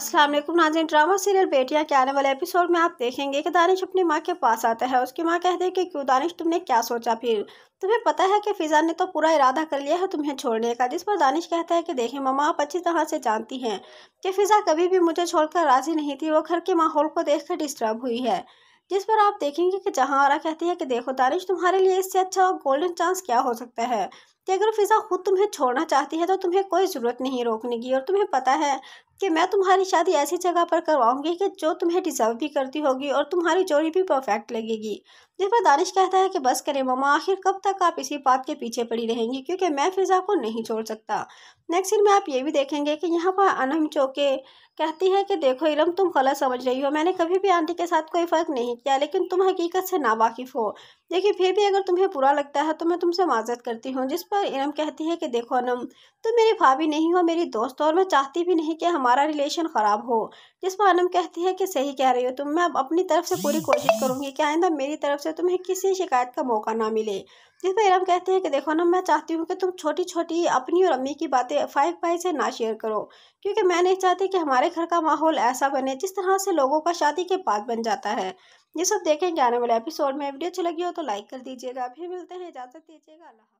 वालेकुम नाजिन drama serial बेटियां के आने वाले एपिसोड में आप देखेंगे कि दानिश अपनी माँ के पास आता है उसकी माँ कहती है कि क्यों दानिश तुमने क्या सोचा फिर तुम्हें पता है कि फिजा ने तो पूरा इरादा कर लिया है तुम्हें छोड़ने का जिस पर दानिश कहता है कि देखें ममा आप अच्छी तरह से जानती हैं कि फिजा कभी भी मुझे छोड़कर राजी नहीं थी वो घर के माहौल को कर डिस्टर्ब हुई है जिस पर आप देखेंगे कि जहाँ आरा कहती है कि देखो दानिश तुम्हारे लिए इससे अच्छा गोल्डन चांस क्या हो सकता है कि अगर फिज़ा खुद तुम्हें छोड़ना चाहती है तो तुम्हें कोई ज़रूरत नहीं रोकने की और तुम्हें पता है कि मैं तुम्हारी शादी ऐसी जगह पर करवाऊंगी कि जो तुम्हें डिज़र्व भी करती होगी और तुम्हारी जोड़ी भी परफेक्ट लगेगी जिस पर दानिश कहता है कि बस करें ममा आखिर कब तक आप इसी बात के पीछे पड़ी रहेंगी क्योंकि मैं फिज़ा को नहीं छोड़ सकता नेक्स्ट सीन में आप ये भी देखेंगे कि यहाँ पर अनम चौके कहती है कि देखो इलम तुम गलत समझ रही हो मैंने कभी भी आंटी के साथ कोई फ़र्क नहीं किया लेकिन तुम हकीकत से नावाकिफ़ हो लेकिन फिर भी अगर तुम्हें बुरा लगता है तो मैं तुमसे माजत करती हूँ जिस पर इलम कहती है कि देखो अनम तुम मेरी भाभी नहीं हो मेरी दोस्त और मैं चाहती भी नहीं कि हमारे हमारा रिलेशन ख़राब हो जिस पर आलम कहती है कि सही कह रही हो तुम तो मैं अब अपनी तरफ से पूरी कोशिश करूँगी कि आइंदा मेरी तरफ से तुम्हें किसी शिकायत का मौका ना मिले जिस पर इरम कहते हैं कि देखो ना मैं चाहती हूँ कि तुम छोटी छोटी अपनी और अम्मी की बातें फाइव फाइव से ना शेयर करो क्योंकि मैं नहीं चाहती कि हमारे घर का माहौल ऐसा बने जिस तरह से लोगों का शादी के बाद बन जाता है ये सब देखेंगे आने वाले एपिसोड में वीडियो अच्छी लगी हो तो लाइक कर दीजिएगा फिर मिलते हैं इजाज़त दीजिएगा अल्लाह